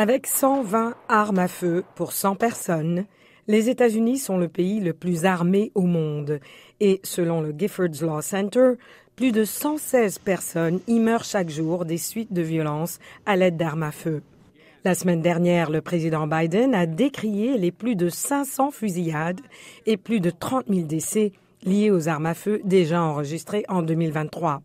Avec 120 armes à feu pour 100 personnes, les États-Unis sont le pays le plus armé au monde. Et selon le Giffords Law Center, plus de 116 personnes y meurent chaque jour des suites de violences à l'aide d'armes à feu. La semaine dernière, le président Biden a décrié les plus de 500 fusillades et plus de 30 000 décès liés aux armes à feu déjà enregistrés en 2023.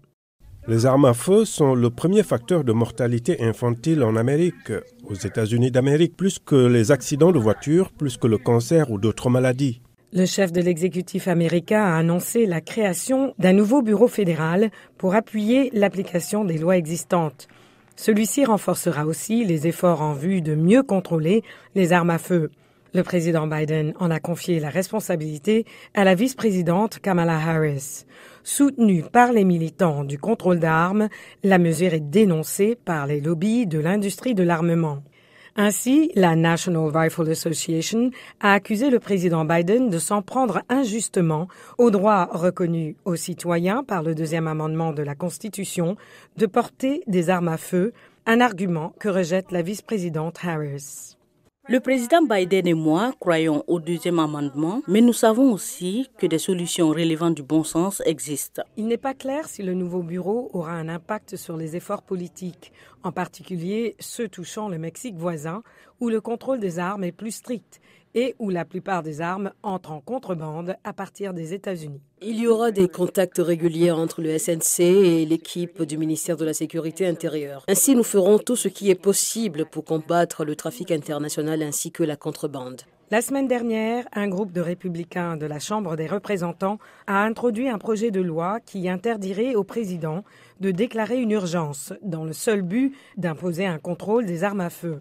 Les armes à feu sont le premier facteur de mortalité infantile en Amérique, aux États-Unis d'Amérique, plus que les accidents de voiture, plus que le cancer ou d'autres maladies. Le chef de l'exécutif américain a annoncé la création d'un nouveau bureau fédéral pour appuyer l'application des lois existantes. Celui-ci renforcera aussi les efforts en vue de mieux contrôler les armes à feu. Le président Biden en a confié la responsabilité à la vice-présidente Kamala Harris. Soutenue par les militants du contrôle d'armes, la mesure est dénoncée par les lobbies de l'industrie de l'armement. Ainsi, la National Rifle Association a accusé le président Biden de s'en prendre injustement au droit reconnu aux citoyens par le deuxième amendement de la Constitution de porter des armes à feu, un argument que rejette la vice-présidente Harris. Le président Biden et moi croyons au deuxième amendement, mais nous savons aussi que des solutions relevant du bon sens existent. Il n'est pas clair si le nouveau bureau aura un impact sur les efforts politiques, en particulier ceux touchant le Mexique voisin, où le contrôle des armes est plus strict et où la plupart des armes entrent en contrebande à partir des États-Unis. Il y aura des contacts réguliers entre le SNC et l'équipe du ministère de la Sécurité intérieure. Ainsi, nous ferons tout ce qui est possible pour combattre le trafic international ainsi que la contrebande. La semaine dernière, un groupe de républicains de la Chambre des représentants a introduit un projet de loi qui interdirait au président de déclarer une urgence dans le seul but d'imposer un contrôle des armes à feu.